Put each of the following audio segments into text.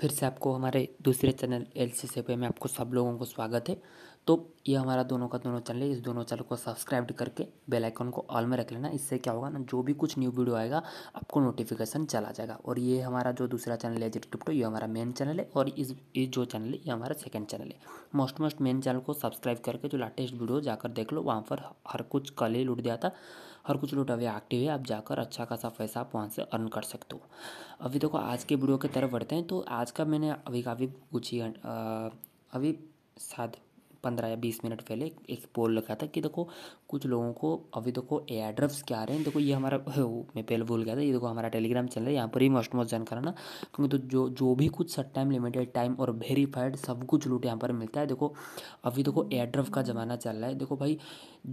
फिर से आपको हमारे दूसरे चैनल एल सी से पे में आपको सब लोगों को स्वागत है तो ये हमारा दोनों का दोनों चैनल है इस दोनों चैनल को सब्सक्राइब करके बेल आइकन को ऑल में रख लेना इससे क्या होगा ना जो भी कुछ न्यू वीडियो आएगा आपको नोटिफिकेशन चला जाएगा और ये हमारा जो दूसरा चैनल है जेट क्रिप्टो ये हमारा मेन चैनल है और इस ये जो चैनल है ये हमारा सेकेंड चैनल है मोस्ट मोस्ट मेन चैनल को सब्सक्राइब करके जो लाटेस्ट वीडियो जाकर देख लो वहाँ पर हर कुछ कल ही लुट दिया था हर कुछ लोटावे एक्टिव है आप जाकर अच्छा खासा पैसा आप वहाँ से अर्न कर सकते हो अभी देखो आज के वीडियो की तरफ बढ़ते हैं तो आज का मैंने अभी काफ़ी कुछ ही अभी सात पंद्रह या बीस मिनट पहले एक पोल रखा था कि देखो कुछ लोगों को अभी देखो एड्रेस क्या आ रहे हैं देखो ये हमारा मैं पहले भूल गया था ये देखो हमारा टेलीग्राम चैनल है यहाँ पर ही मस्ट मोस्ट ज्वाइन कराना क्योंकि तो जो जो भी कुछ सट टाइम लिमिटेड टाइम और वेरीफाइड सब कुछ लूट यहाँ पर मिलता है देखो अभी देखो एड्रफ का ज़माना चल रहा है देखो भाई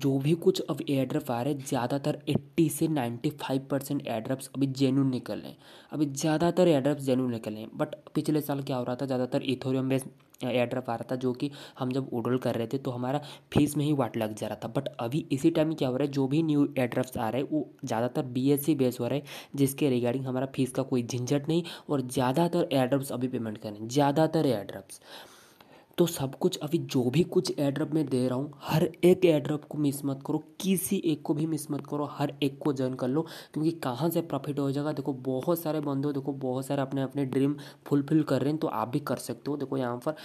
जो भी कुछ अब एड्रफ आ रहे हैं ज़्यादातर एट्टी से नाइन्टी फाइव परसेंट एड्रफ्स अभी जेन्यून निकल रहे हैं अभी ज़्यादातर एड्रफ्स जेन्यून निकल रहे हैं बट पिछले साल क्या हो रहा था ज़्यादातर इथोरियम बेस्ड एयरड्रॉप आ रहा था जो कि हम जब ओडोल कर रहे थे तो हमारा फीस में ही वाट लग जा रहा था बट अभी इसी टाइम क्या हो रहा है जो भी न्यू एयरड्रॉप्स आ रहे हैं वो ज़्यादातर बी एस सी बेस हो रहे हैं जिसके रिगार्डिंग हमारा फीस का कोई झंझट नहीं और ज़्यादातर एयरड्रॉप्स अभी पेमेंट करें ज़्यादातर एड्रप्स तो सब कुछ अभी जो भी कुछ एड्रप में दे रहा हूँ हर एक एड्रप को मिस मत करो किसी एक को भी मिस मत करो हर एक को ज्वाइन कर लो क्योंकि कहाँ से प्रॉफिट हो जाएगा देखो बहुत सारे बंदे देखो बहुत सारे अपने अपने ड्रीम फुलफिल कर रहे हैं तो आप भी कर सकते हो देखो यहाँ पर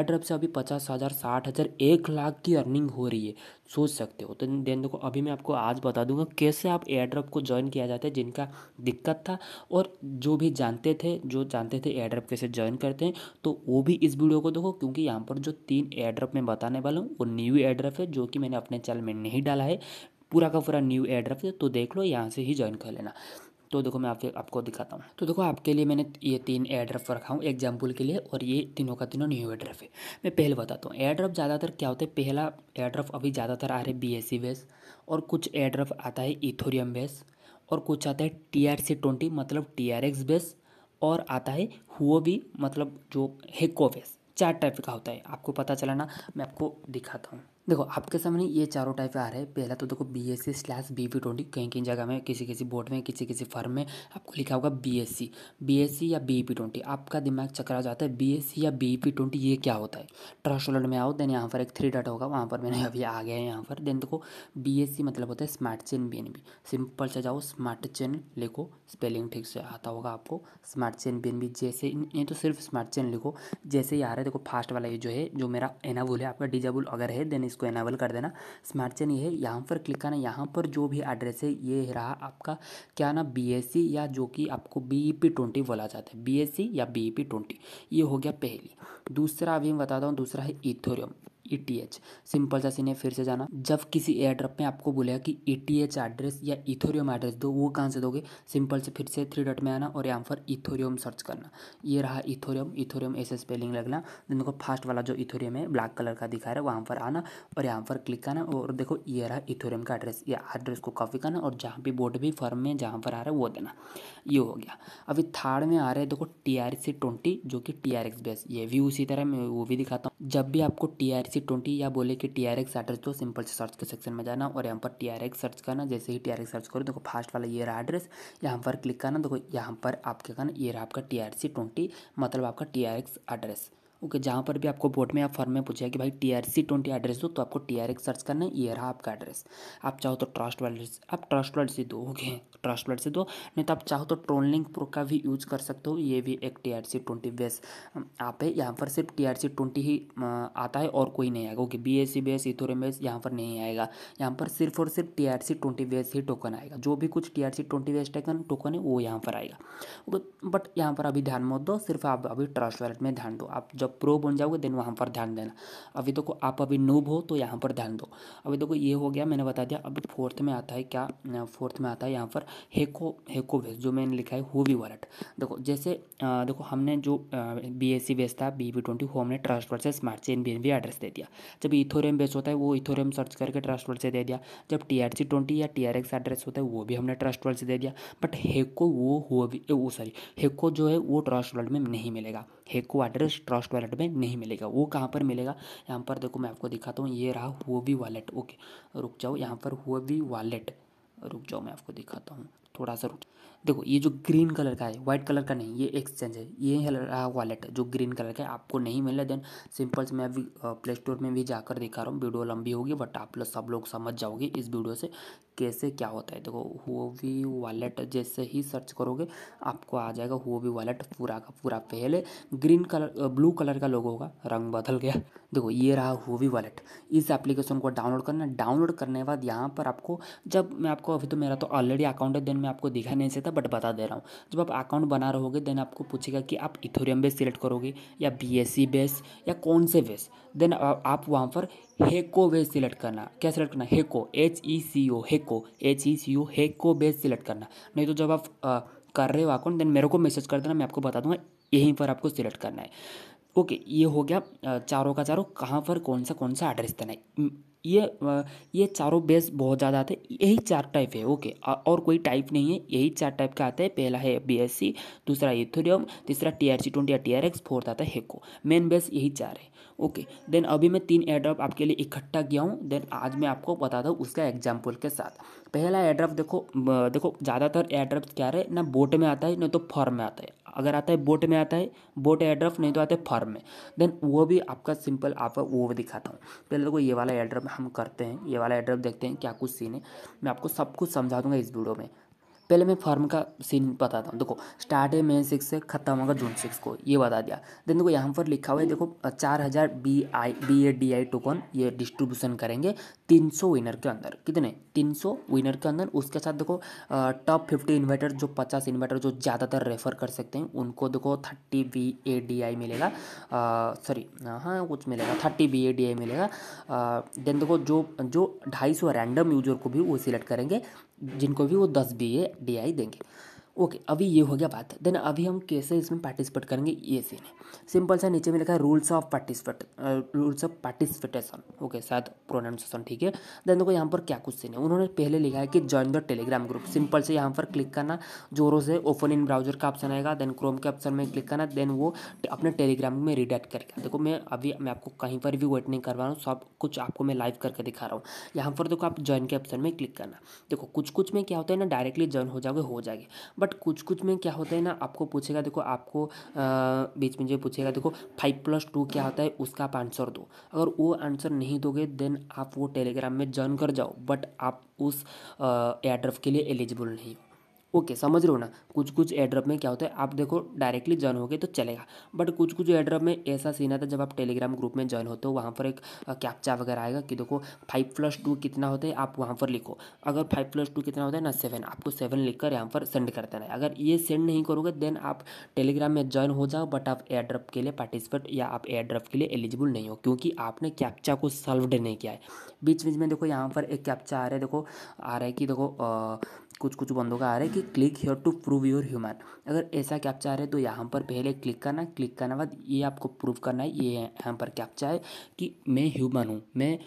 एड्रप से अभी पचास हज़ार साठ हज़ार एक लाख की अर्निंग हो रही है सोच सकते हो तो देन देखो अभी मैं आपको आज बता दूंगा कैसे आप ड्रॉप को ज्वाइन किया जाता है जिनका दिक्कत था और जो भी जानते थे जो जानते थे ड्रॉप कैसे ज्वाइन करते हैं तो वो भी इस वीडियो को देखो क्योंकि यहाँ पर जो तीन ड्रॉप मैं बताने वाला हूँ वो न्यू ड्रॉप है जो कि मैंने अपने चैनल में नहीं डाला है पूरा का पूरा न्यू ड्रॉप है तो देख लो यहाँ से ही ज्वाइन कर लेना तो देखो मैं आपके आपको दिखाता हूँ तो देखो आपके लिए मैंने ये तीन एयर ड्रफ रखा हूँ एग्जाम्पल के लिए और ये तीनों का तीनों न्यू एयर है मैं पहले बताता हूँ एयर ड्रफ ज़्यादातर क्या होता है पहला एयर ड्रफ अभी ज़्यादातर आ रहे बी एस सी बेस और कुछ एयर ड्रफ आता है इथोरियम बेस और कुछ आता है टी आर सी ट्वेंटी मतलब टी आर एक्स बेस और आता है हुओ भी मतलब जो हेको बेस चार टाइप का होता है आपको पता चला ना मैं आपको दिखाता हूँ देखो आपके सामने ये चारों टाइप आ रहे हैं पहला तो देखो B S C slash B P twenty कहीं कहीं जगह में किसी किसी बोर्ड में किसी किसी फर्म में आपको लिखा होगा B S C B S C या बी पी ट्वेंटी आपका दिमाग चकरा जाता है बी एस सी या बी पी ट्वेंटी ये क्या होता है ट्रस्ट वॉलेट में आओ देन यहाँ पर एक थ्री डाटा होगा वहाँ पर मैंने अभी आ गया है यहाँ पर देन देखो बी एस सी मतलब होता है smart chain B N B simple से जाओ स्मार्ट चेन लिखो स्पेलिंग ठीक से आता होगा आपको smart chain B N B जैसे ये तो सिर्फ स्मार्ट चेन लिखो जैसे ही आ रहा है देखो फास्ट वाला ये जो है जो मेरा एनाबुल है आपका डिजाबुल अगर है देन इसको इसको एनेबल कर देना स्मार्ट चेन ये है यहाँ पर क्लिक करना यहाँ पर जो भी एड्रेस है ये रहा आपका क्या ना बी या जो कि आपको बी ई पी ट्वेंटी बोला जाता है बी या बी ई ट्वेंटी ये हो गया पहली दूसरा अभी मैं बताता हूँ दूसरा है Ethereum E T H simple सा सीन है फिर से जाना जब किसी एयर ड्रॉप में आपको बोलेगा कि ई e एड्रेस या इथोरियम एड्रेस दो वो कहाँ से दोगे सिंपल से फिर से थ्री डॉट में आना और यहाँ पर इथोरियम सर्च करना ये रहा इथोरियम इथोरियम ऐसे स्पेलिंग लगना देखो तो फास्ट वाला जो इथोरियम है ब्लैक कलर का दिखा रहा है वहाँ पर आना और यहाँ पर क्लिक करना और देखो ये रहा इथोरियम का एड्रेस या एड्रेस को कॉपी करना और जहाँ भी बोर्ड भी फर्म में जहाँ पर आ रहा है वो देना ये हो गया अभी थर्ड में आ रहा है देखो टी आर सी ट्वेंटी जो कि टी आर एक्स बेस ये भी उसी तरह मैं वो भी दिखाता हूँ जब भी आपको T R C C twenty या बोले कि टी आर एक्स एड्रेस तो सिंपल से सर्च के सेक्शन में जाना और यहाँ पर टी आर एक्स सर्च करना जैसे ही टी आर एक्स सर्च करो देखो फास्ट वाला ये रहा एड्रेस यहाँ पर क्लिक करना देखो यहाँ पर आपके कहना ये रहा आपका टी आर सी ट्वेंटी मतलब आपका T R X address okay जहाँ पर भी आपको बोर्ड में या फॉर्म में पूछा कि भाई T R C twenty address दो तो आपको टी आर एक्स सर्च करना है ये रहा आपका एड्रेस आप चाहो तो ट्रस्ट से आप ट्रस्ट वॉलेट से दो ओके ट्रस्ट वर्ल्ड से दो नहीं तो आप चाहो तो ट्रोलिंग प्रो का भी यूज कर सकते हो ये भी एक T R C twenty base आप है यहाँ पर सिर्फ टी आर सी ट्वेंटी ही आता है और कोई नहीं आएगा okay B S C base Ethereum base यहाँ पर नहीं आएगा यहाँ पर सिर्फ और सिर्फ T R C twenty base ही टोकन आएगा जो भी कुछ T R C twenty base taken token है वो यहाँ पर आएगा बट यहाँ पर अभी ध्यान मत दो सिर्फ आप अभी ट्रस्ट वॉलेट में ध्यान दो आप जब जब प्रो बन जाओगे देन वहाँ पर ध्यान देना अभी देखो आप अभी नूब हो तो यहाँ पर ध्यान दो अभी देखो ये हो गया मैंने बता दिया अभी फोर्थ में आता है क्या फोर्थ में आता है यहाँ पर हेको हेको वेस्ट जो मैंने लिखा है हुवी वॉलेट देखो जैसे देखो हमने जो बी एस सी बेस था बी वी ट्वेंटी हमने ट्रस्ट वर्ड से smart chain B N B address दे दिया जब इथोरियम बेस होता है वो इथोरियम सर्च करके ट्रस्ट वर्ड से दे दिया जब टी आर सी ट्वेंटी या टी आर एक्स एड्रेस होता है वो भी हमने ट्रस्ट वर्ड से दे दिया बट हेको वो हुआ वो सॉरी हेको जो है वो ट्रस्ट वर्ड में नहीं मिलेगा हेको एड्रेस ट्रस्ट वॉलेट में नहीं मिलेगा वो कहाँ पर मिलेगा यहाँ पर देखो मैं आपको दिखाता हूँ ये रहा भी वॉलेट ओके रुक जाओ यहाँ पर भी वॉलेट रुक जाओ मैं आपको दिखाता हूँ थोड़ा सा रुक देखो ये जो ग्रीन कलर का है व्हाइट कलर का नहीं ये एक्सचेंज है ये है रहा वॉलेट जो ग्रीन कलर का है आपको नहीं मिला देन सिंपल से मैं अभी प्ले स्टोर में भी जाकर दिखा रहा हूँ वीडियो लंबी होगी बट आप लोग सब लोग समझ जाओगे इस वीडियो से कैसे क्या होता है देखो हुओवी वॉलेट जैसे ही सर्च करोगे आपको आ जाएगा हुओवी वॉलेट पूरा का पूरा पहले ग्रीन कलर ब्लू कलर का लोगो होगा रंग बदल गया देखो ये रहा हुओवी वॉलेट इस एप्लीकेशन को डाउनलोड करना डाउनलोड करने के बाद यहाँ पर आपको जब मैं आपको अभी तो मेरा तो ऑलरेडी अकाउंट है देन मैं आपको दिखा नहीं सकता बट बता दे रहा हूँ जब आप अकाउंट बना रहोगे देन आपको पूछेगा कि आप इथोरियम बेस सिलेक्ट करोगे या बी बेस e या कौन से बेस देन आप वहाँ पर हेको बेस सिलेक्ट करना क्या सिलेक्ट करना Heco H E C O Heco H E C O Heco base select करना नहीं तो जब आप आ, कर रहे हो अकाउंट देन मेरे को मैसेज कर देना मैं आपको बता दूंगा यहीं पर आपको सिलेक्ट करना है ओके ये हो गया चारों का चारों कहाँ पर कौन सा कौन सा एड्रेस देना है ये ये चारों बेस बहुत ज़्यादा आते हैं यही चार टाइप है ओके और कोई टाइप नहीं है यही चार टाइप का आता है पहला है बी दूसरा इथोरियम तीसरा टी आर सी ट्वेंटी या टी आर एक्स फोर्थ आता है हेको मेन बेस यही चार है ओके देन अभी मैं तीन ड्रॉप आपके लिए इकट्ठा किया हूँ देन आज मैं आपको बताता हूँ उसका एग्जाम्पल के साथ पहला एड्रफ देखो देखो ज़्यादातर एड्रफ क्या रहे ना बोट में आता है ना तो फॉर्म में आता है अगर आता है बोट में आता है बोट एड्रफ नहीं तो आता है फॉर्म में देन वो भी आपका सिंपल आपका वो भी दिखाता हूँ पहले देखो ये वाला एड्रफ हम करते हैं ये वाला एड्रफ देखते हैं क्या कुछ सीन है मैं आपको सब कुछ समझा दूंगा इस वीडियो में पहले मैं फॉर्म का सीन बताता हूँ देखो स्टार्ट है मे सिक्स से खत्म होगा जून सिक्स को ये बता दिया देन देखो यहाँ पर लिखा हुआ है देखो चार हज़ार B I B A D I token ये डिस्ट्रीब्यूशन करेंगे तीन सौ विनर के अंदर कितने तीन सौ विनर के अंदर उसके साथ देखो टॉप फिफ्टी इन्वर्टर जो पचास इन्वर्टर जो ज़्यादातर रेफर कर सकते हैं उनको देखो thirty B A D I मिलेगा सॉरी हाँ कुछ मिलेगा thirty B A D I मिलेगा देन देखो जो जो ढाई सौ रैंडम यूजर को भी वो सिलेक्ट करेंगे जिनको भी वो दस बी ए डी देंगे ओके अभी ये हो गया बात देन अभी हम कैसे इसमें पार्टिसिपेट करेंगे ये सीन है सिंपल सा नीचे में लिखा है rules of participate rules of participation okay शायद प्रोनाउंसिएशन ठीक है देन देखो यहाँ पर क्या कुछ सीन है उन्होंने पहले लिखा है कि join the Telegram group simple से यहाँ पर क्लिक करना जोरों से ओपन इन ब्राउजर का ऑप्शन आएगा देन क्रोम के ऑप्शन में क्लिक करना देन वो अपने टेलीग्राम में रिडेक्ट करके देखो मैं अभी मैं आपको कहीं पर भी वेट नहीं करवा रहा हूँ सब कुछ आपको मैं लाइव करके दिखा रहा हूँ यहाँ पर देखो आप ज्वाइन के ऑप्शन में क्लिक करना देखो कुछ कुछ में क्या होता है ना डायरेक्टली ज्वाइन हो जाओगे हो जाएगी बट बट कुछ कुछ में क्या होता है ना आपको पूछेगा देखो आपको बीच में जो पूछेगा देखो फाइव प्लस टू क्या होता है उसका आप आंसर दो अगर वो आंसर नहीं दोगे देन आप वो टेलीग्राम में ज्वाइन कर जाओ बट आप उस एड्रफ के लिए एलिजिबल नहीं हो ओके समझ रहे हो ना कुछ कुछ एड्रप में क्या होता है आप देखो डायरेक्टली ज्वाइन हो गए तो चलेगा बट कुछ कुछ एड्रप में ऐसा सीन आता है जब आप टेलीग्राम ग्रुप में ज्वाइन होते हो तो वहाँ पर एक कैप्चा वगैरह आएगा कि देखो फाइव प्लस टू कितना होता है आप वहाँ पर लिखो अगर फाइव प्लस टू कितना होता है ना सेवन आपको सेवन लिख कर यहाँ पर सेंड कर देना है अगर ये सेंड नहीं करोगे देन आप टेलीग्राम में ज्वाइन हो जाओ बट आप एड्रप के लिए पार्टिसिपेट या आप एड्रप के लिए एलिजिबल नहीं हो क्योंकि आपने कैप्चा को सॉल्व नहीं किया है बीच बीच में देखो यहाँ पर एक कैप्चा आ रहा है देखो आ रहा है कि देखो कुछ कुछ बंदों का आ रहा है कि click here to prove your human अगर ऐसा कैप्चा आ रहा है तो यहाँ पर पहले क्लिक करना क्लिक करने बाद ये आपको प्रूव करना है ये यहाँ पर कैप्चा है कि मैं ह्यूमन हूँ मैं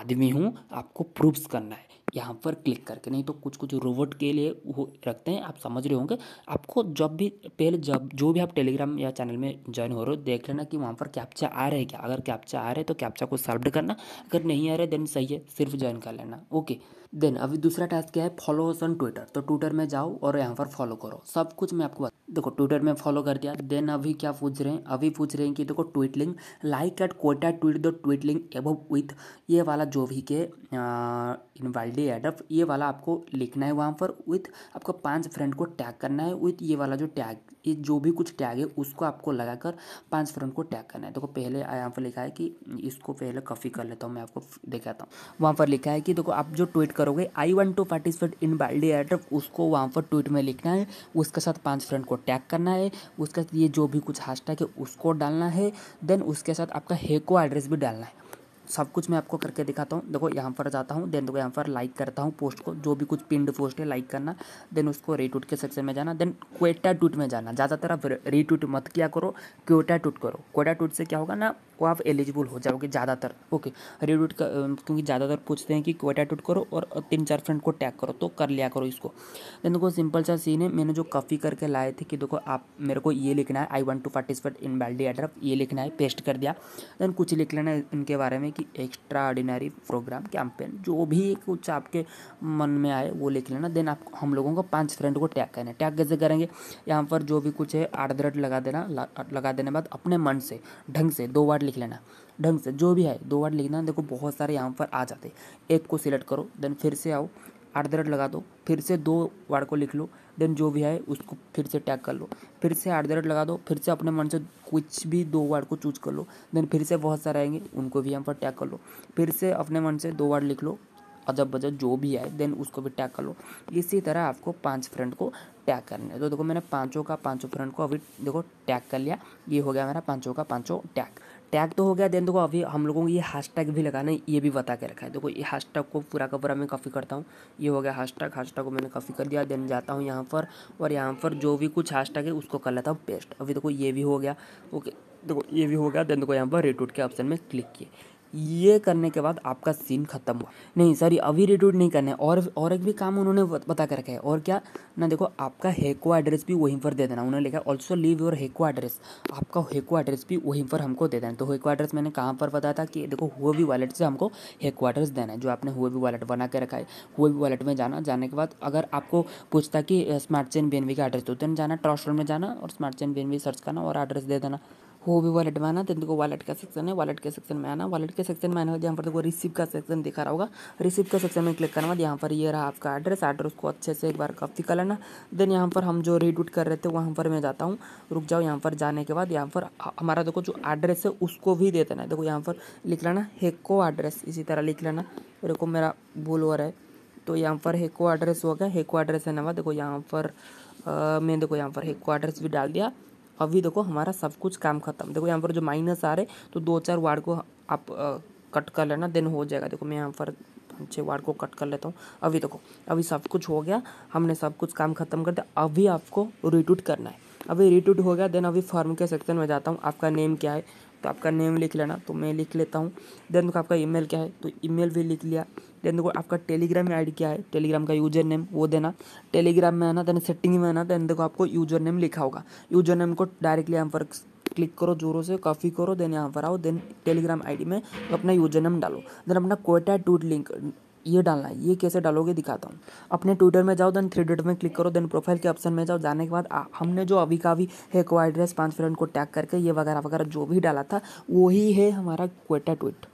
आदमी हूँ आपको प्रूव्स करना है यहाँ पर क्लिक करके नहीं तो कुछ कुछ रोबोट के लिए वो रखते हैं आप समझ रहे होंगे आपको जब भी पहले जब जो भी आप टेलीग्राम या चैनल में ज्वाइन हो रहे हो देख लेना कि वहाँ पर कैप्चा आ रहा है क्या अगर कैप्चा आ रहा है तो कैप्चा को सॉल्व करना अगर नहीं आ रहा है देन सही है सिर्फ ज्वाइन कर लेना ओके देन अभी दूसरा टास्क क्या है फॉलोअर्स ऑन ट्विटर तो ट्विटर में जाओ और यहाँ पर फॉलो करो सब कुछ मैं आपको बता देखो ट्विटर में फॉलो कर दिया देन अभी क्या पूछ रहे हैं अभी पूछ रहे हैं कि देखो tweet link like at quote tweet the tweet link एब विथ ये वाला जो भी के इनवाइल्डी एडअप ये वाला आपको लिखना है वहाँ पर विथ आपको पांच फ्रेंड को टैग करना है विथ ये वाला जो टैग ये जो भी कुछ टैग है उसको आपको लगाकर पांच फ्रेंड को टैग करना है देखो पहले यहाँ पर लिखा है कि इसको पहले कॉफी कर लेता हूँ मैं आपको दिखाता हूँ वहाँ पर लिखा है कि देखो आप जो ट्वीट करोगे I want to participate in Baldy airdrop उसको वहाँ पर ट्वीट में लिखना है उसके साथ पांच फ्रेंड को टैग करना है उसके साथ ये जो भी कुछ हाशटैग है उसको डालना है देन उसके साथ आपका हेको एड्रेस भी डालना है सब कुछ मैं आपको करके दिखाता हूँ देखो यहाँ पर जाता हूँ देन देखो यहाँ पर लाइक करता हूँ पोस्ट को जो भी कुछ पिंड पोस्ट है लाइक करना देन उसको रीट्वीट के सेक्शन में जाना देन क्वेटा ट्वीट में जाना ज़्यादातर आप रीट्वीट मत किया करो क्वेटा ट्वीट करो क्वेटा ट्वीट से क्या होगा ना वो आप एलिजिबल हो जाओगे ज़्यादातर ओके का क्योंकि ज़्यादातर पूछते हैं कि क्वेटा टूट करो और तीन चार फ्रेंड को टैग करो तो कर लिया करो इसको देन देखो सिंपल सा सीन है मैंने जो कॉपी करके लाए थे कि देखो आप मेरे को ये लिखना है I want to participate in Baldy airdrop ये लिखना है पेस्ट कर दिया देन कुछ लिख लेना है इनके बारे में कि एक्स्ट्रा ऑर्डिनरी प्रोग्राम कैंपेन जो भी कुछ आपके मन में आए वो लिख लेना देन आप हम लोगों को पाँच फ्रेंड को टैग करना है टैग कैसे करेंगे यहाँ पर जो भी कुछ है आठ दरट लगा देना लगा देने बाद अपने मन से ढंग से दो बार लिख लेना ढंग से जो भी है दो वर्ड लिखना देखो बहुत सारे यहाँ पर आ जाते एक को सिलेक्ट करो देन फिर से आओ आठ द लगा दो फिर से दो वर्ड को लिख लो देन जो भी है उसको फिर से टैग कर लो फिर से आठ दर्ड लगा दो फिर से अपने मन से कुछ भी दो वर्ड को चूज कर लो देन फिर से बहुत सारे आएंगे उनको भी यहाँ पर टैग कर लो फिर से अपने मन से दो वर्ड लिख लो अजब बजब जो भी आए देन उसको भी टैग कर लो इसी तरह आपको पांच फ्रेंड को टैग करने है तो देखो मैंने पांचों का पांचों फ्रेंड को अभी देखो टैग कर लिया ये हो गया मेरा पांचों का पांचों टैग टैग तो हो गया देन देखो अभी हम लोगों को ये हैशटैग टैग भी लगाना है ये भी बता के रखा है देखो ये हैशटैग टैग को पूरा का पूरा मैं कॉपी करता हूँ ये हो गया हैशटैग टैग टैग को मैंने कॉपी कर दिया देन जाता हूँ यहाँ पर और यहाँ पर जो भी कुछ हैशटैग टैग है उसको कर लेता हूँ पेस्ट अभी देखो ये भी हो गया ओके देखो ये भी हो गया देन देखो यहाँ पर रिटूट के ऑप्शन में क्लिक किए ये करने के बाद आपका सीन ख़त्म हुआ नहीं सॉरी अभी रिट्यूट नहीं करना है और और एक भी काम उन्होंने बता कर रखा है और क्या ना देखो आपका हेको एड्रेस भी वहीं पर दे देना उन्होंने लिखा also leave your Heco address आपका हेको एड्रेस भी वहीं पर हमको दे देना तो हेको एड्रेस मैंने कहाँ पर बताया था कि देखो हुए भी वॉलेट से हमको हेको एड्रेस देना है जो आपने हुए भी वॉलेट बना के रखा है हुए भी वॉलेट में जाना जाने के बाद अगर आपको पूछता कि स्मार्ट चेन बी का एड्रेस तो जाना ट्रस्ट में जाना और स्मार्ट चेन बी सर्च करना और एड्रेस दे देना हो भी वॉलेट में आना देखो वॉलेट का सेक्शन है वॉलेट तो के सेक्शन में आना वॉलेट के सेक्शन में आने वाले यहाँ पर देखो रिसीव का सेक्शन दिखा रहा होगा रिसीव का सेक्शन में क्लिक करना तो यहाँ पर ये रहा आपका एड्रेस एड्रेस को अच्छे से एक बार कॉपी कर लेना देन यहाँ पर हम जो रीडूट कर रहे थे वहाँ पर मैं जाता हूँ रुक जाओ यहाँ पर जाने के बाद यहाँ पर हमारा देखो जो एड्रेस है उसको भी दे देना है देखो यहाँ पर लिख लेना हेको एड्रेस इसी तरह लिख लेना देखो मेरा भूल हो रहा है तो यहाँ पर हेको एड्रेस हो गया हेको एड्रेस है ना देखो यहाँ पर मैंने देखो यहाँ पर हेको एड्रेस भी डाल दिया अभी देखो हमारा सब कुछ काम खत्म देखो यहाँ पर जो माइनस आ रहे तो दो चार वार्ड को आप आ, कट कर लेना देन हो जाएगा देखो मैं यहाँ पर पाँच छः वार्ड को कट कर लेता हूँ अभी देखो अभी सब कुछ हो गया हमने सब कुछ काम खत्म कर दिया अभी आपको रिटूट करना है अभी रिटूट हो गया देन अभी फॉर्म के सेक्शन में जाता हूँ आपका नेम क्या है तो आपका नेम लिख लेना तो मैं लिख लेता हूँ देन आपका ईमेल क्या है तो ईमेल भी लिख लिया देन देखो आपका टेलीग्राम में आई क्या है टेलीग्राम का यूजर नेम वो देना टेलीग्राम में आना देन सेटिंग में आना देन देखो आपको यूजर नेम लिखा होगा यूजर नेम को डायरेक्टली यहाँ पर क्लिक करो जोरों से कॉपी करो देन यहाँ पर आओ देन टेलीग्राम आई में अपना यूजर नेम डालो देन अपना कोटा टूट लिंक ये डालना है ये कैसे डालोगे दिखाता हूँ अपने ट्विटर में जाओ देन थ्री डेट में क्लिक करो देन प्रोफाइल के ऑप्शन में जाओ जाने के बाद आ, हमने जो अभी का भी है को एड्रेस पाँच फ्रेंड को टैग करके ये वगैरह वगैरह जो भी डाला था वही है हमारा क्वेटा ट्विट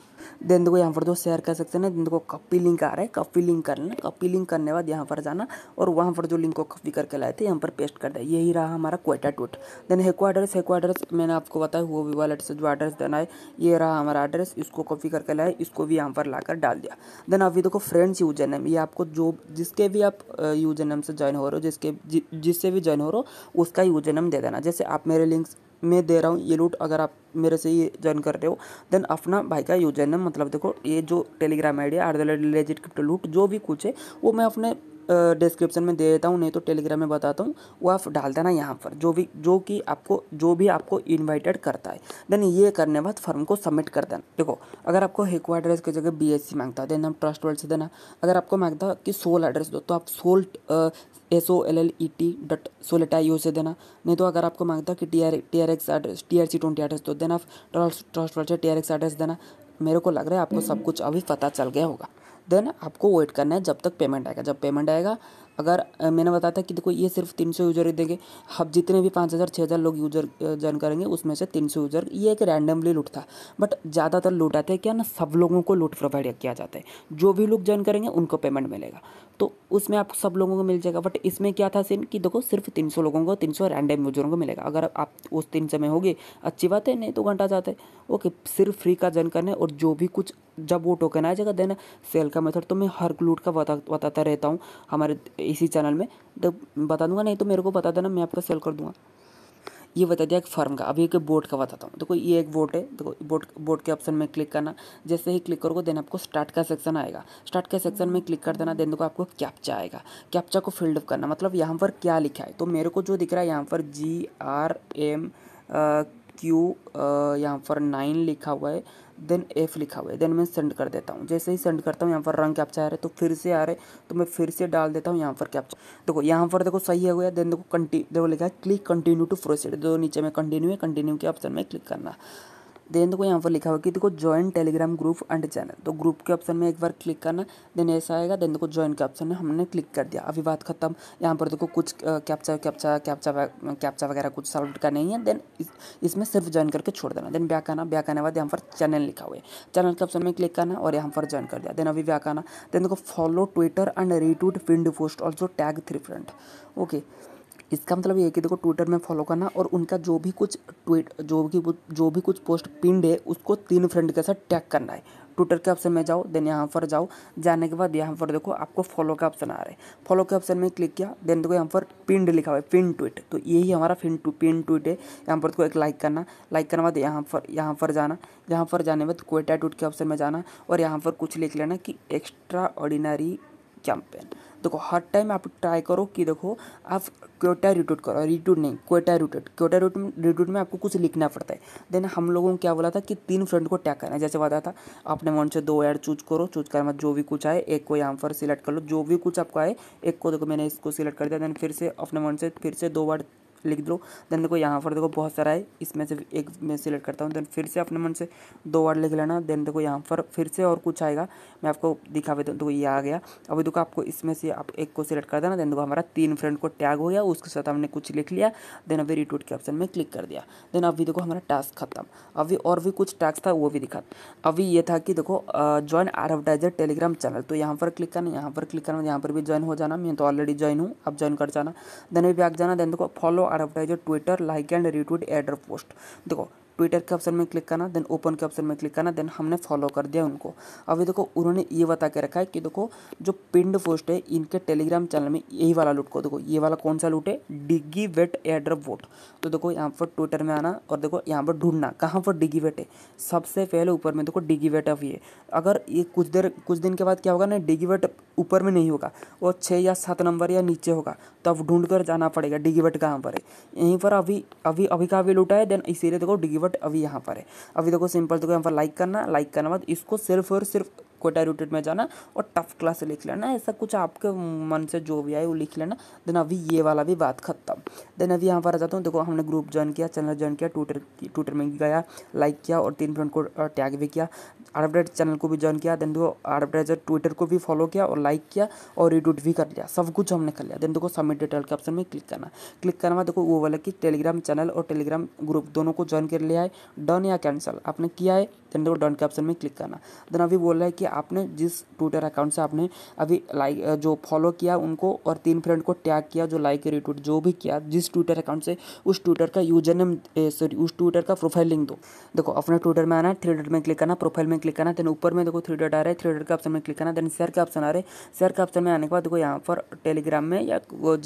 देन देखो यहाँ पर दो शेयर कर सकते हैं देंदू देखो कॉपी लिंक आ रहा है कॉपी लिंक कर लेना कॉपी लिंक करने बाद यहाँ पर जाना और वहाँ पर जो लिंक को कॉपी करके लाए थे यहाँ पर पेस्ट कर दे यही रहा हमारा क्वेटा टूट देन हेक्वाडर्स हेक्वाडर्स मैंने आपको बताया वो भी वॉलेट से जो एड्रेस देना है ये रहा हमारा एड्रेस इसको कॉपी करके लाए इसको भी यहाँ पर लाकर डाल दिया देन अभी देखो फ्रेंड्स यूजर नेम ये आपको जो जिसके भी आप यूजर नेम से ज्वाइन हो रहे हो जिसके जिससे भी ज्वाइन हो रहे हो उसका यूजर नेम दे देना जैसे आप मेरे लिंक्स मैं दे रहा हूँ ये लूट अगर आप मेरे से ये ज्वाइन कर रहे हो देन अपना भाई का यूजर नेम मतलब देखो ये जो Telegram ID are legit crypto लूट जो भी कुछ है वो मैं अपने डिस्क्रिप्शन में दे देता हूँ नहीं तो टेलीग्राम में बताता हूँ वो आप डाल देना यहाँ पर जो भी जो कि आपको जो भी आपको इन्वाइटेड करता है देन ये करने बाद फॉर्म को सबमिट कर देना देखो अगर आपको हेको एड्रेस की जगह बी मांगता है देन हम ट्रस्ट वर्ल्ड से देना अगर आपको मांगता कि सोल एड्रेस दो तो आप Sol S O L L E T dot Soleta U से देना नहीं तो अगर आपको मांगता कि T R T R X address T R C twenty address दो देन आप ट्रस्ट ट्रस्ट वर्ल्ड से टी आर एक्स एड्रेस देना मेरे को लग रहा है आपको सब कुछ अभी पता चल गया होगा देन आपको वेट करना है जब तक पेमेंट आएगा जब पेमेंट आएगा अगर मैंने बताया था कि देखो ये सिर्फ तीन सौ यूज़र ही देंगे हम जितने भी पाँच हज़ार छः हज़ार लोग यूज़र जॉइन करेंगे उसमें से तीन सौ यूज़र ये एक रैंडमली लूट था बट ज़्यादातर लूट आते हैं क्या ना सब लोगों को लूट प्रोवाइड किया जाता है जो भी लोग ज्वाइन करेंगे उनको पेमेंट मिलेगा तो उसमें आपको सब लोगों को मिल जाएगा बट इसमें क्या था सीन कि देखो सिर्फ तीन सौ लोगों को तीन सौ रैंडम यूजरों को मिलेगा अगर आप उस तीन सौ में होगी अच्छी बात है नहीं तो घंटा जाता है ओके सिर्फ फ्री का ज्वाइन करना है और जो भी कुछ जब वो टोकन आ जाएगा देन सेल का मेथड तो मैं हर लूट का बताता रहता हूँ हमारे इसी चैनल में तो बता दूंगा नहीं तो मेरे को बता देना मैं आपका सेल कर दूंगा ये बता दिया एक फर्म का अभी एक बोर्ड का बताता हूँ देखो ये एक बोर्ड है देखो बोर्ड बोट के ऑप्शन में क्लिक करना जैसे ही क्लिक करोगे देन आपको स्टार्ट का सेक्शन आएगा स्टार्ट का सेक्शन में क्लिक कर देना देन देखो आपको कैप्चा आएगा कैप्चा को फिल्डअप करना मतलब यहाँ पर क्या लिखा है तो मेरे को जो दिख रहा है यहाँ पर जी आर एम क्यू यहाँ पर नाइन लिखा हुआ है देन एफ लिखा हुआ है देन मैं सेंड कर देता हूँ जैसे ही सेंड करता हूँ यहाँ पर रंग कैप्चा आ रहा है तो फिर से आ रहे तो मैं फिर से डाल देता हूँ यहाँ पर कैप्चा देखो यहाँ पर देखो सही है है देन देखो कंटिन्यू देखो लिखा है क्लिक कंटिन्यू टू प्रोसीड दो नीचे में कंटिन्यू है कंटिन्यू के ऑप्शन में क्लिक करना देन देखो तो यहाँ पर लिखा हुआ कि देखो join Telegram group and channel तो ग्रुप के ऑप्शन में एक बार क्लिक करना देन ऐसा आएगा देन देखो ज्वाइन के ऑप्शन में हमने क्लिक कर दिया अभी बात खत्म यहाँ पर देखो कुछ कैप्चा कैप्चा कैप्चा कैप्चा वगैरह कुछ सॉल्व का नहीं है देन इसमें सिर्फ ज्वाइन करके छोड़ देना देन बैक आना बैक आने के बाद यहाँ पर चैनल लिखा हुआ है चैनल के ऑप्शन में क्लिक करना और यहाँ पर ज्वाइन कर दिया देन अभी बैक आना देन देखो follow Twitter and retweet pinned post also tag three friend okay इसका मतलब ये कि देखो ट्विटर में फॉलो करना और उनका जो भी कुछ ट्वीट जो भी जो भी कुछ पोस्ट पिंड है उसको तीन फ्रेंड के साथ टैग करना है ट्विटर के ऑप्शन में जाओ देन यहाँ पर जाओ जाने के बाद यहाँ पर देखो आपको फॉलो का ऑप्शन आ रहा है फॉलो के ऑप्शन में क्लिक किया देन देखो यहाँ पर पिंड लिखा हुआ है पिन ट्वीट तो यही हमारा पिन टू पिन ट्वीट है यहाँ पर देखो एक लाइक करना लाइक करने के बाद यहाँ पर यहाँ पर जाना यहाँ पर जाने के बाद क्वेटा ट्वीट के ऑप्शन में जाना और यहाँ पर कुछ लिख लेना कि एक्स्ट्रा ऑर्डिनरी कैंपेन देखो हर टाइम आप ट्राई करो कि देखो आप क्वेटा रिटूट करो रिटूट नहीं क्वेटा रिटूट क्वेटा रूट रिटूट में आपको कुछ लिखना पड़ता है देन हम लोगों को क्या बोला था कि तीन फ्रेंड को टैग करना है जैसे बताया था अपने मन से दो एड चूज करो चूज मत जो भी कुछ आए एक को यहाँ पर सिलेक्ट कर लो जो भी कुछ आपको आए एक को देखो मैंने इसको सिलेक्ट कर दिया देन फिर से अपने मन से फिर से दो बार लिख दो देन देखो यहाँ पर देखो बहुत सारा है इसमें से एक मैं सिलेक्ट करता हूँ देन फिर से अपने मन से दो वर्ड लिख लेना देन देखो यहाँ पर फिर से और कुछ आएगा मैं आपको दिखावे दूँ तो ये आ गया अभी देखो आपको इसमें से आप एक को सिलेक्ट कर देना देन देखो हमारा तीन फ्रेंड को टैग हो गया उसके साथ हमने कुछ लिख लिया देन अभी रिट्वीट के ऑप्शन में क्लिक कर दिया देन अभी देखो हमारा टास्क खत्म अभी और भी कुछ टास्क था वो भी दिखा अभी ये था कि देखो ज्वाइन एडवर्टाइजर टेलीग्राम चैनल तो यहाँ पर क्लिक करना यहाँ पर क्लिक करना यहाँ पर भी ज्वाइन हो जाना मैं तो ऑलरेडी ज्वाइन हूँ अब ज्वाइन कर जाना देन भी बैग जाना देन देखो follow advertiser Twitter like and retweet एडर पोस्ट देखो ट्विटर के ऑप्शन में क्लिक करना देन ओपन के ऑप्शन में क्लिक करना देन हमने फॉलो कर दिया उनको अभी देखो उन्होंने ये बता के रखा है कि देखो जो पिंड पोस्ट है इनके टेलीग्राम चैनल में यही वाला लूट को देखो ये वाला कौन सा लूट है डिग्गी वेट एडर वोट तो देखो यहाँ पर ट्विटर में आना और देखो यहाँ पर ढूंढना कहाँ पर डिग्गी वेट है सबसे पहले ऊपर में देखो डिगी वेट ऑफ ये अगर ये कुछ देर कुछ दिन के बाद क्या होगा ना डिगी वेट ऊपर में नहीं होगा वो छः या सात नंबर या नीचे होगा तो अब ढूंढ कर जाना पड़ेगा डिग्गी वेट कहाँ पर है यहीं पर अभी अभी अभी का भी लूटा है देन इसीलिए देखो डिग्गी बट अभी यहाँ पर है अभी देखो सिंपल देखो यहाँ पर लाइक करना लाइक करना बाद इसको सिर्फ और सिर्फ कोटा रूटेड में जाना और टफ क्लास लिख लेना ऐसा कुछ आपके मन से जो भी आए वो लिख लेना देन अभी ये वाला भी बात खत्म देन अभी यहाँ पर आ जाता हूँ देखो हमने ग्रुप ज्वाइन किया चैनल ज्वाइन किया ट्विटर ट्विटर में गया लाइक किया और तीन फ्रेंड को टैग भी किया अपडेट चैनल को भी ज्वाइन किया देन देखो अपडेट ट्विटर को भी फॉलो किया और लाइक किया और रिट्वीट भी कर लिया सब कुछ हमने कर लिया देन देखो सबमिट डिटेल के ऑप्शन में क्लिक करना क्लिक करना देखो वो वाला कि टेलीग्राम चैनल और टेलीग्राम ग्रुप दोनों को ज्वाइन कर लिया है डन या कैंसिल आपने किया है देन देखो डन के ऑप्शन में क्लिक करना देन अभी बोल रहा है कि या आपने जिस ट्विटर अकाउंट से आपने अभी लाइक जो फॉलो किया उनको और तीन फ्रेंड को टैग किया जो लाइक रिट्वीट जो भी किया जिस ट्विटर अकाउंट से उस ट्विटर का यूजर नेम सॉरी उस ट्विटर का प्रोफाइल लिंक दो देखो अपने ट्विटर में आना है थ्री डॉट में क्लिक करना प्रोफाइल में क्लिक करना देन ऊपर में देखो थ्री डॉट आ रहा है थ्री डॉट का ऑप्शन में क्लिक करना देन शेयर का ऑप्शन आ रहा है शेयर का ऑप्शन में आने के बाद देखो यहाँ पर टेलीग्राम में या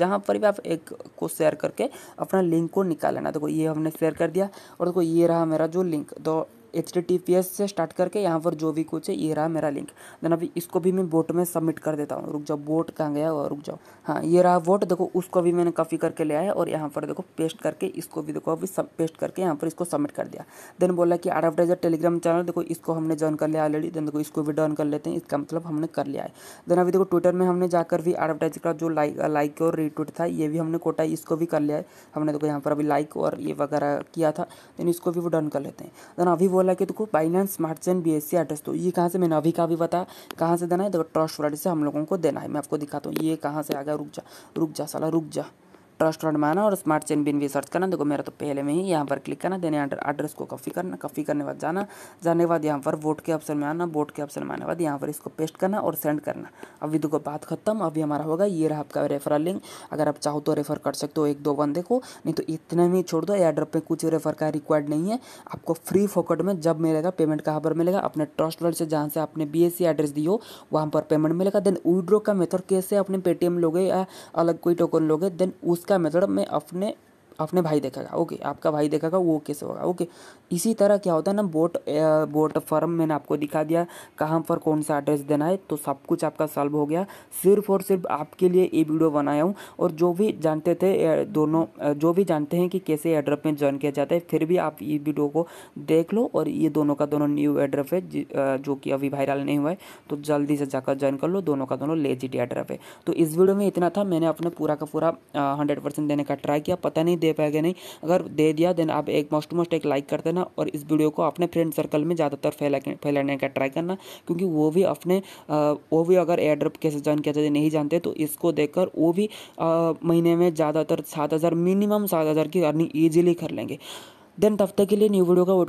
जहाँ पर भी आप एक को शेयर करके अपना लिंक को निकाल लेना देखो ये हमने शेयर कर दिया और देखो ये रहा मेरा जो लिंक तो एच से स्टार्ट करके यहाँ पर जो भी कुछ है ये रहा मेरा लिंक देन अभी इसको भी मैं बोट में सबमिट कर देता हूँ रुक जाओ बोट कहाँ गया और रुक जाओ हाँ ये रहा वोट देखो उसको भी मैंने कॉपी करके लिया है और यहाँ पर देखो पेस्ट करके इसको भी देखो अभी सब पेस्ट करके यहाँ पर इसको सबमिट कर दिया देन बोला कि एडवर्टाइजर टेलीग्राम चैनल देखो इसको हमने ज्वाइन कर लिया ऑलरेडी देन देखो इसको भी डॉन कर लेते हैं इसका मतलब हमने कर लिया है देन अभी देखो ट्विटर में हमने जाकर भी एडवर्टाइज का जो लाइक लाइक और रिट्वीट था ये भी हमने कोटा इसको भी कर लिया है हमने देखो यहाँ पर अभी लाइक और ये वगैरह किया था देन इसको भी वो डन कर लेते हैं देन अभी वो बोला कि देखो बाइनेंस मार्चन बी एस सी एड्रेस तो ये कहाँ से मैंने अभी का भी बताया कहाँ से देना है देखो ट्रस्ट वाले से हम लोगों को देना है मैं आपको दिखाता हूँ ये कहाँ से आ गया रुक जा रुक जा साला रुक जा ट्रस्ट में आना और स्मार्ट चेन बिन भी सर्च करना देखो मेरा तो पहले में ही यहाँ पर क्लिक करना देने एड्रेस को कॉफ़ी करना कॉफी करने बाद जाना जाने के बाद यहाँ पर वोट के ऑप्शन में आना वोट के ऑप्शन में आने के बाद यहाँ पर इसको पेस्ट करना और सेंड करना अभी देखो बात खत्म अभी हमारा होगा ये रहा आपका रेफरल लिंक अगर आप चाहो तो रेफर कर सकते हो एक दो बंदे को नहीं तो इतने में छोड़ दो एड्रेस पर कुछ रेफर का रिक्वायर्ड नहीं है आपको फ्री फोकट में जब मिलेगा पेमेंट कहाँ पर मिलेगा अपने ट्रस्ट वर्ड से जहाँ से आपने बी एड्रेस दी हो वहाँ पर पेमेंट मिलेगा देन विड्रो का मेथड कैसे अपने पेटीएम लोगे या अलग कोई टोकन लोगे देन उसका इसका मतलब मैं अपने अपने भाई देखेगा ओके आपका भाई देखेगा वो कैसे होगा ओके इसी तरह क्या होता है ना बोट बोट फॉर्म मैंने आपको दिखा दिया कहाँ पर कौन सा एड्रेस देना है तो सब कुछ आपका सॉल्व हो गया सिर्फ और सिर्फ आपके लिए ये वीडियो बनाया हूँ और जो भी जानते थे दोनों जो भी जानते हैं कि कैसे एड्रप में ज्वाइन किया जाता है फिर भी आप ये वीडियो को देख लो और ये दोनों का दोनों न्यू एड्रप है जो कि अभी वायरल नहीं हुआ है तो जल्दी से जाकर ज्वाइन कर लो दोनों का दोनों लेजिट एड्रप है तो इस वीडियो में इतना था मैंने अपने पूरा का पूरा हंड्रेड देने का ट्राई किया पता नहीं दे दे पाएगा नहीं अगर दे दिया देन आप एक मोस्ट मोस्ट एक लाइक कर देना और इस वीडियो को अपने फ्रेंड सर्कल में ज़्यादातर फैला फैलाने का ट्राई करना क्योंकि वो भी अपने वो भी अगर एयर ड्रॉप कैसे ज्वाइन किया जाए नहीं जानते तो इसको देख वो भी महीने में ज़्यादातर सात मिनिमम सात की अर्निंग ईजिली कर लेंगे देन तब तक के लिए न्यू वीडियो का